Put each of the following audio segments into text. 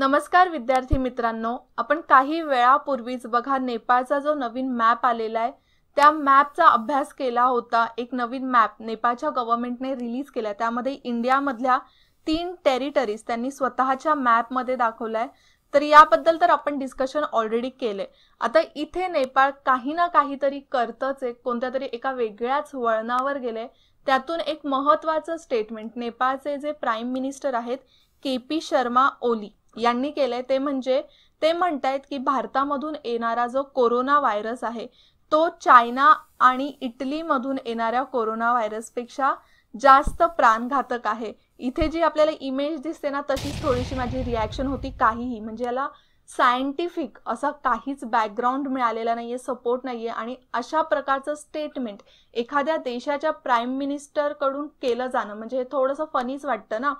नमस्कार विद्यार्थी मित्रांनो आपण काही वेळापूर्वीच बघा नेपाळचा जो नवीन मॅप आलेला आहे त्या मॅपचा अभ्यास केला होता एक नवीन मॅप नेपाळच्या गव्हर्नमेंटने रिलीज केला त्यामध्ये इंडियामधल्या तीन टेरिटरीज त्यांनी स्वतःच्या मॅपमध्ये दाखवलाय तर याबद्दल तर आपण डिस्कशन ऑलरेडी केले आता इथे नेपाळ काही ना काहीतरी करतच एक कोणत्या तरी एका वेगळ्याच वळणावर गेले त्यातून एक महत्वाचं स्टेटमेंट नेपाळचे जे प्राईम मिनिस्टर आहेत के पी शर्मा ओली यांनी केलंय ते म्हणजे ते म्हणतायत की भारतामधून येणारा जो कोरोना व्हायरस आहे तो चायना आणि इटलीमधून येणाऱ्या कोरोना व्हायरसपेक्षा जास्त प्राणघातक आहे इथे जी आपल्याला इमेज दिसते ना तशीच थोडीशी माझी रिॲक्शन होती काहीही म्हणजे याला सायंटिफिक असा काहीच बॅकग्राऊंड मिळालेला नाही आहे सपोर्ट नाही आहे आणि अशा प्रकारचं स्टेटमेंट एखाद्या देशाच्या प्राईम मिनिस्टरकडून केलं जाणं म्हणजे हे थोडंसं फनीच वाटतं ना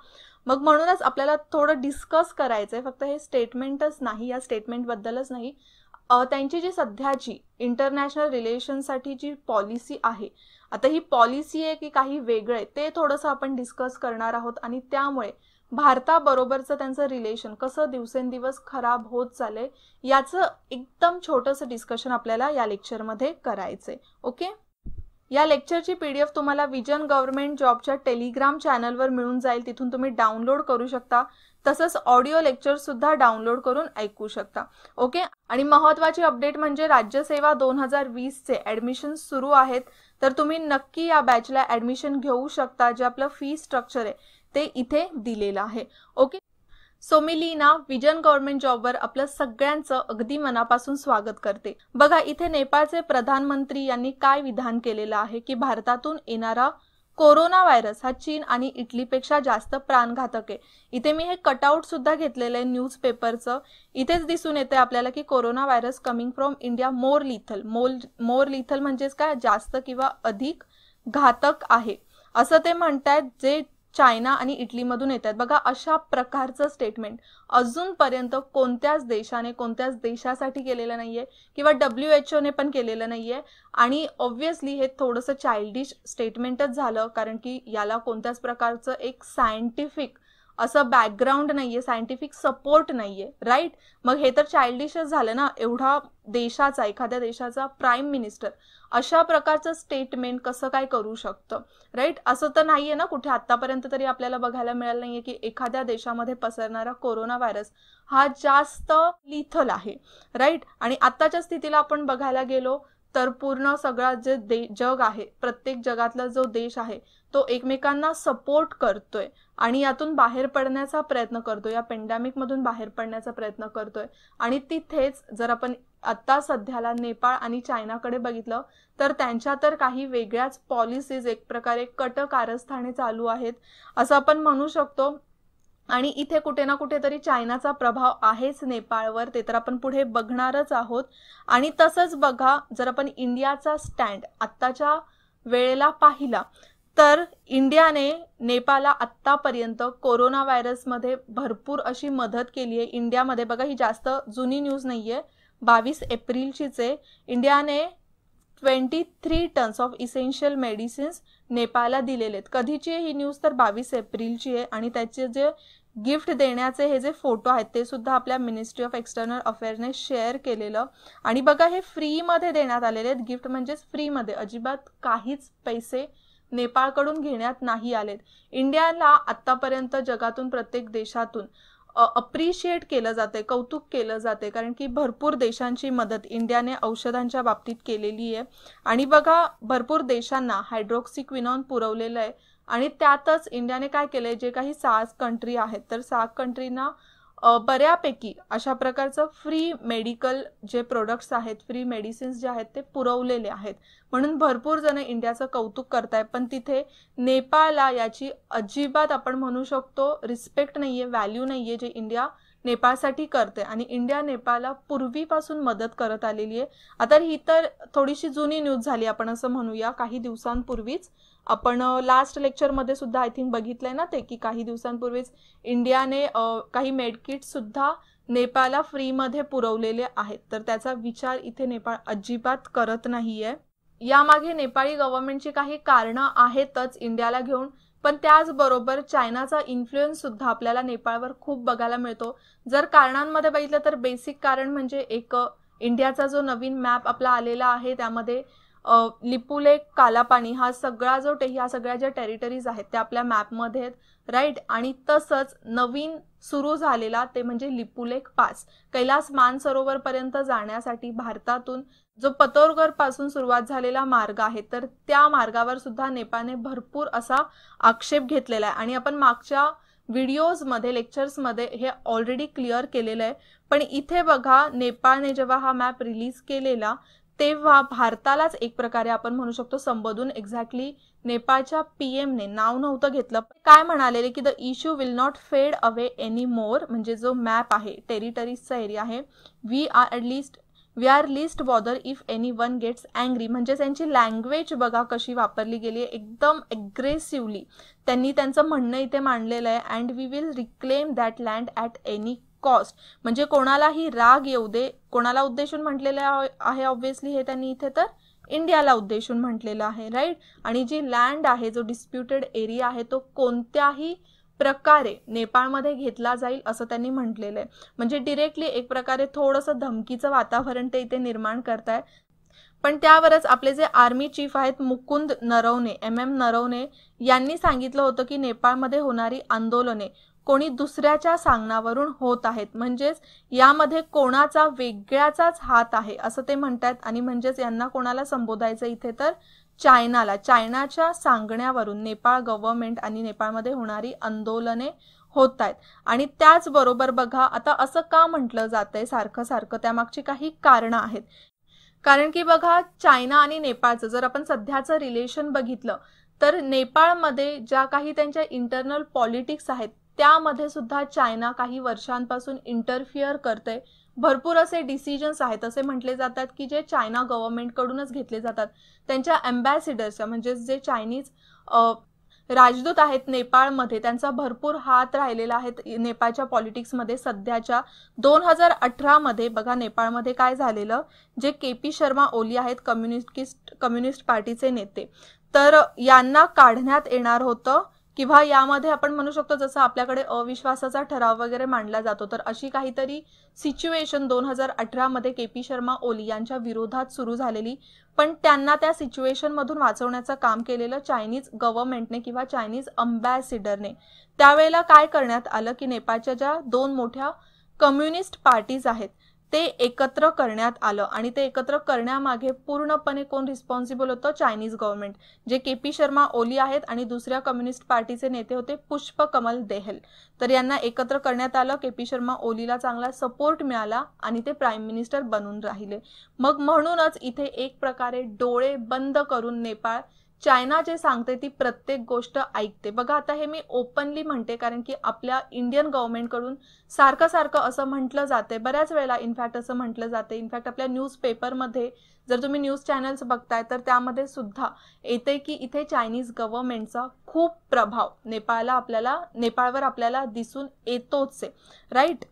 मग म्हणूनच आपल्याला थोडं डिस्कस करायचं आहे फक्त हे स्टेटमेंटच नाही या स्टेटमेंटबद्दलच नाही त्यांची जी सध्याची इंटरनॅशनल रिलेशनसाठी जी पॉलिसी आहे आता ही पॉलिसी आहे की काही वेगळं आहे ते थोडंसं आपण डिस्कस करणार आहोत आणि त्यामुळे भारताबरोबरचं त्यांचं रिलेशन कसं दिवसेंदिवस खराब होत चाललंय याचं एकदम छोटंसं डिस्कशन आपल्याला या लेक्चरमध्ये करायचंय ओके या लेक्चरची पी डी एफ तुम्हाला विजन गव्हर्नमेंट जॉबच्या टेलिग्राम चॅनलवर मिळून जाईल तिथून तुम्ही डाउनलोड करू शकता तसंच ऑडिओ लेक्चर सुद्धा डाउनलोड करून ऐकू शकता ओके आणि महत्वाची अपडेट म्हणजे राज्यसेवा दोन हजार चे ॲडमिशन सुरू आहेत तर तुम्ही नक्की या बॅचला ॲडमिशन घेऊ शकता जे आपलं फी स्ट्रक्चर आहे ते इथे दिलेलं आहे ओके सो लीना विजन गव्हर्नमेंट जॉबवर आपलं सगळ्यांचं अगदी मनापासून स्वागत करते बघा इथे नेपाळचे प्रधानमंत्री यांनी काय विधान केलेलं आहे की भारतातून येणारा कोरोना व्हायरस हा चीन आणि इटलीपेक्षा जास्त प्राणघातक आहे इथे मी हे कटआउट सुद्धा घेतलेलं आहे न्यूज पेपरचं इथेच दिसून येते आपल्याला की corona virus coming from India more lethal mole more lethal म्हणजेच काय जास्त किंवा अधिक घातक आहे असं ते म्हणतायत जे चायना आणि इटलीमधून येत आहेत बघा अशा प्रकारचं स्टेटमेंट अजूनपर्यंत कोणत्याच देशाने कोणत्याच देशासाठी केलेलं नाही आहे किंवा डब्ल्यू एच ओने पण केलेलं नाही आहे आणि ऑब्व्हियसली हे थोडंसं चाइल्डिश स्टेटमेंटच झालं कारण की याला कोणत्याच प्रकारचं एक सायंटिफिक असं बॅकग्राऊंड नाहीये सायंटिफिक सपोर्ट नाहीये राईट मग हे तर चाइल्डिशच झालं ना एवढा देशाचा एखाद्या देशाचा प्राईम मिनिस्टर अशा प्रकारचं स्टेटमेंट कसं काय करू शकतं राईट असं तर नाहीये ना कुठे आतापर्यंत तरी आपल्याला बघायला मिळालं नाहीये की एखाद्या देशामध्ये पसरणारा कोरोना व्हायरस हा जास्त लिथल आहे राईट आणि आत्ताच्या स्थितीला आपण बघायला गेलो तर पूर्ण सगळा जे जग आहे प्रत्येक जगातला जो देश आहे तो एकमेकांना सपोर्ट करतोय आणि यातून बाहेर पडण्याचा प्रयत्न करतो या मधून बाहेर पडण्याचा प्रयत्न करतोय आणि तिथेच जर आपण आता सध्याला नेपाळ आणि चायनाकडे बघितलं तर त्यांच्या तर काही वेगळ्याच पॉलिसीज एक प्रकारे कट कारस्थाने चालू आहेत असं आपण म्हणू शकतो आणि इथे कुठे ना कुठेतरी चायनाचा प्रभाव आहेच नेपाळवर ते तर आपण पुढे बघणारच आहोत आणि तसंच बघा जर आपण इंडियाचा स्टँड आत्ताच्या वेळेला पाहिला तर इंडियाने नेपाळला आत्तापर्यंत कोरोना व्हायरसमध्ये भरपूर अशी मदत केली आहे इंडियामध्ये बघा ही जास्त जुनी न्यूज नाही आहे बावीस एप्रिलचीच आहे इंडियाने twenty three tons of essential medicines नेपाळला दिलेले आहेत कधीची ही न्यूज तर बावीस एप्रिलची आहे आणि त्याचे जे गिफ्ट देण्याचे हे जे फोटो आहेत ते सुद्धा आपल्या मिनिस्ट्री ऑफ एक्सटर्नल अफेअरने शेअर केलेलं आणि बघा हे फ्रीमध्ये देण्यात आलेले आहेत गिफ्ट म्हणजेच फ्रीमध्ये अजिबात काहीच पैसे नेपाळकडून घेण्यात नाही आलेत इंडियाला आतापर्यंत जगातून प्रत्येक देशातून अप्रिशिएट केलं जाते कौतुक केलं जाते कारण की भरपूर देशांची मदत इंडियाने औषधांच्या बाबतीत केलेली आहे आणि बघा भरपूर देशांना हायड्रोक्सिक्विनॉन पुरवलेलं आहे आणि त्यातच इंडियाने काय केलंय जे काही साज कंट्री आहेत तर साख कंट्रीना बऱ्यापैकी अशा प्रकारचं फ्री मेडिकल जे प्रोडक्ट्स आहेत फ्री मेडिसिन्स जे आहेत ते पुरवलेले आहेत म्हणून भरपूर जण इंडियाचं कौतुक करताय पण तिथे नेपाळला याची अजिबात आपण म्हणू शकतो रिस्पेक्ट नाही आहे व्हॅल्यू नाही आहे जे इंडिया नेपाळसाठी करते आणि इंडिया नेपाळला पूर्वीपासून मदत करत आलेली आहे आता ही तर थोडीशी जुनी न्यूज झाली आपण असं म्हणूया काही दिवसांपूर्वीच आपण लास्ट लेक्चरमध्ये सुद्धा आय थिंक बघितलं आहे ना ते की काही दिवसांपूर्वीच इंडियाने काही सुद्धा नेपाळला फ्रीमध्ये पुरवलेले आहेत तर त्याचा विचार इथे नेपाळ अजिबात करत नाही आहे यामागे नेपाळी गव्हर्नमेंटची काही कारणं आहेतच इंडियाला घेऊन पण त्याचबरोबर चायनाचा इन्फ्लुएन्स सुद्धा आपल्याला नेपाळवर खूप बघायला मिळतो जर कारणांमध्ये बघितलं तर बेसिक कारण म्हणजे एक इंडियाचा जो नवीन मॅप आपला आलेला आहे त्यामध्ये लिपुलेक कालापाणी हा सगळा जो टे ह्या सगळ्या ज्या टेरिटरीज आहेत त्या आपल्या मॅपमध्ये राईट आणि तसंच नवीन सुरू झालेला ते म्हणजे लिपुलेक पास कैलास मानसरोवरपर्यंत जाण्यासाठी भारतातून जो पतोरगर पासून सुरुवात झालेला मार्ग आहे तर त्या मार्गावर सुद्धा नेपाळने भरपूर असा आक्षेप घेतलेला आहे आणि आपण मागच्या व्हिडिओजमध्ये लेक्चर्समध्ये हे ऑलरेडी क्लिअर केलेलं आहे पण इथे बघा नेपाळने जेव्हा हा मॅप रिलीज केलेला तेव्हा भारतालाच एक प्रकारे आपण म्हणू शकतो संबोधून एक्झॅक्टली नेपाळच्या पीएमने नाव नव्हतं घेतलं काय म्हणालेले की the issue will not fade away any more म्हणजे जो मॅप आहे टेरिटरीजचा एरिया आहे we are least we are least bother if any one gets angry म्हणजे त्यांची लँग्वेज बघा कशी वापरली गेली आहे एकदम एग्रेसिव्हली त्यांनी त्यांचं म्हणणं इथे मांडलेलं आहे and we will reclaim that land at any cost म्हणजे कोणालाही राग येऊ दे कोणाला उद्देशून म्हटलेलं आहे ऑब्व्हियसली हे त्यांनी इथे तर इंडियाला उद्देशून म्हटलेलं आहे राईट आणि जी लँड आहे जो डिस्प्युटेड एरिया आहे तो कोणत्याही प्रकारे नेपाळमध्ये घेतला जाईल असं त्यांनी म्हटलेलं आहे म्हणजे डिरेक्टली एक प्रकारे थोडंसं धमकीचं वातावरण ते इथे निर्माण करताय पण त्यावरच आपले जे आर्मी चीफ आहेत मुकुंद नरवणे एम एम नरवणे यांनी सांगितलं होतं की नेपाळमध्ये होणारी आंदोलने कोणी दुसऱ्याच्या सांगण्यावरून होत आहेत म्हणजेच यामध्ये कोणाचा वेगळ्याचाच हात आहे असं ते म्हणतात आणि म्हणजेच यांना कोणाला संबोधायचं इथे तर चायनाला चायनाच्या सांगण्यावरून नेपाळ गव्हर्नमेंट आणि नेपाळमध्ये होणारी आंदोलने होत आहेत आणि त्याचबरोबर बघा आता असं का म्हटलं आहे सारखं सारखं त्यामागची काही कारणं आहेत कारण की बघा चायना आणि नेपाळचं जर आपण सध्याचं रिलेशन बघितलं तर नेपाळमध्ये ज्या काही त्यांच्या इंटरनल पॉलिटिक्स आहेत त्यामध्ये सुद्धा चायना काही वर्षांपासून इंटरफिअर करते भरपूर असे डिसिजन्स आहेत असे म्हटले जातात की जे चायना गव्हर्नमेंटकडूनच घेतले जातात त्यांच्या अँबॅसिडर्सच्या म्हणजे जे चायनीज राजदूत आहेत नेपाळमध्ये त्यांचा भरपूर हात राहिलेला आहे नेपाळच्या पॉलिटिक्समध्ये सध्याच्या दोन हजार अठरामध्ये बघा नेपाळमध्ये काय झालेलं जे के पी शर्मा ओली आहेत कम्युनिस्ट कम्युनिस्ट पार्टीचे नेते तर यांना काढण्यात येणार होतं किंवा यामध्ये आपण म्हणू शकतो जसं आपल्याकडे अविश्वासाचा ठराव वगैरे मांडला जातो तर अशी काहीतरी सिच्युएशन दोन हजार अठरामध्ये के पी शर्मा ओली यांच्या विरोधात सुरू झालेली पण त्यांना त्या सिच्युएशनमधून वाचवण्याचं काम केलेलं चायनीज गव्हर्नमेंटने किंवा चायनीज अम्बॅसिडरने त्यावेळेला काय करण्यात आलं की नेपाळच्या ज्या दोन मोठ्या कम्युनिस्ट पार्टीज आहेत ते एकत्र करण्यात आलं आणि ते एकत्र करण्यामागे पूर्णपणे कोण रिस्पॉन्सिबल होतं चायनीज गव्हर्नमेंट जे के पी शर्मा ओली आहेत आणि दुसऱ्या कम्युनिस्ट पार्टीचे नेते होते पुष्प कमल देहल तर यांना एकत्र करण्यात आलं के पी शर्मा ओलीला चांगला सपोर्ट मिळाला आणि ते प्राईम मिनिस्टर बनून राहिले मग म्हणूनच इथे एक प्रकारे डोळे बंद करून नेपाळ चायना जे सांगते ती प्रत्येक गोष्ट ऐकते बघा आता हे मी ओपनली म्हणते कारण की आपल्या इंडियन गव्हर्नमेंटकडून सारखं सारखं असं म्हटलं जाते बऱ्याच वेळेला इनफॅक्ट असं म्हटलं जाते इनफॅक्ट आपल्या न्यूज पेपरमध्ये जर तुम्ही न्यूज चॅनल्स बघताय तर त्यामध्ये सुद्धा येते की इथे चायनीज गव्हर्नमेंटचा खूप प्रभाव नेपाळला आपल्याला नेपाळवर आपल्याला दिसून येतोच आहे राईट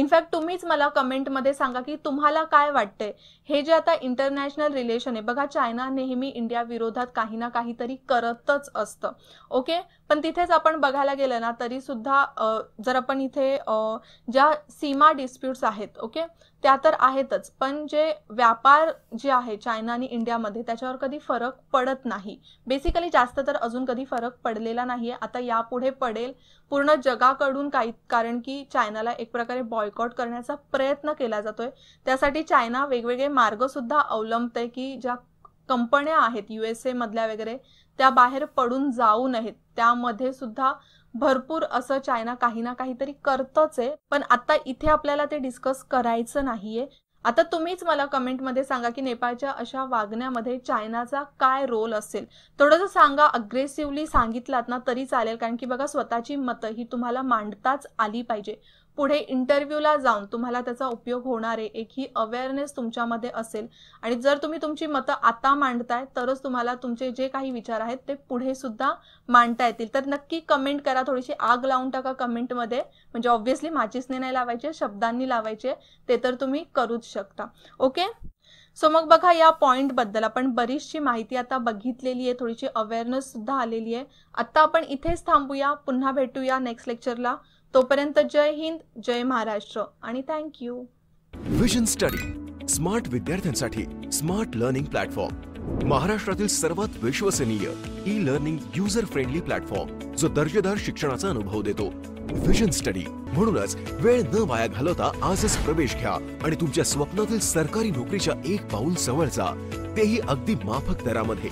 इनफॅक्ट तुम्हीच मला कमेंटमध्ये सांगा की तुम्हाला काय वाटतंय हे जे आता इंटरनॅशनल रिलेशन आहे बघा चायना नेहमी इंडिया विरोधात काही ना काहीतरी करतच असतं ओके पण तिथेच आपण बघायला गेलं ना तरी सुद्धा जर आपण इथे ज्या सीमा डिस्प्यूट्स आहेत ओके त्या तर आहेतच पण जे व्यापार जे आहे चायना आणि इंडियामध्ये त्याच्यावर कधी फरक पडत नाही बेसिकली जास्त तर अजून कधी फरक पडलेला नाहीये आता यापुढे पडेल पूर्ण जगाकडून काही कारण की चायनाला एक प्रकारे बॉयकॉट करण्याचा प्रयत्न केला जातोय त्यासाठी चायना वेगवेगळे मार्ग सुद्धा अवलंबते की ज्या कंपन्या आहेत युएसए मधल्या वगैरे त्या बाहेर पडून जाऊ नयेत त्यामध्ये सुद्धा भरपूर असं चायना काही ना काहीतरी करतच आहे पण आता इथे आपल्याला ते डिस्कस करायचं नाहीये आता तुम्हीच मला कमेंटमध्ये सांगा की नेपाळच्या अशा वागण्यामध्ये चायनाचा काय रोल असेल थोडंसं सांगा अग्रेसिव्हली सांगितलात ना तरी चालेल कारण की बघा स्वतःची मतं ही तुम्हाला मांडताच आली पाहिजे पुढे इंटरव्ह्यूला जाऊन तुम्हाला त्याचा उपयोग होणार आहे एक ही अवेअरनेस तुमच्यामध्ये असेल आणि जर तुम्ही तुमची मतं आता मांडताय तरच तुम्हाला तुमचे जे काही विचार आहेत ते पुढे सुद्धा मांडता येतील तर नक्की कमेंट करा थोडीशी आग लावून टाका कमेंटमध्ये म्हणजे ऑब्व्हियसली माझीच नाही लावायचे शब्दांनी लावायचे ते तर तुम्ही करूच शकता ओके सो मग बघा या पॉईंटबद्दल आपण बरीचशी माहिती आता बघितलेली आहे थोडीशी अवेअरनेस सुद्धा आलेली आहे आत्ता आपण इथेच थांबूया पुन्हा भेटूया नेक्स्ट लेक्चरला तोपर्यंत जय हिंद जय महाराष्ट्र आणि थँक्यू विजन स्टडी स्मार्ट विद्यार्थ्यांसाठी स्मार्ट लर्निंग प्लॅटफॉर्म महाराष्ट्रातील सर्वात विश्वसनीय e learning user friendly platform जो दर्जेदार शिक्षणाचा अनुभव देतो विजन स्टडी म्हणूनच वेळ न वाया घालवता आजच प्रवेश घ्या आणि तुमच्या स्वप्नातील सरकारी नोकरीच्या एक पाऊल जवळ जा तेही अगदी माफक दरामध्ये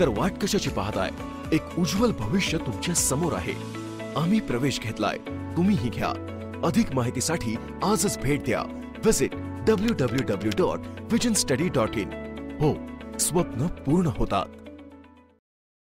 तर वाट कशाची पाहताय एक उज्ज्वल भविष्य तुमच्या समोर आहे आम्ही प्रवेश घेतलाय तुम्हीही घ्या अधिक माहितीसाठी आजच भेट द्या visit W W W dot Vision Study dot in हो स्वप्न पूर्ण होतात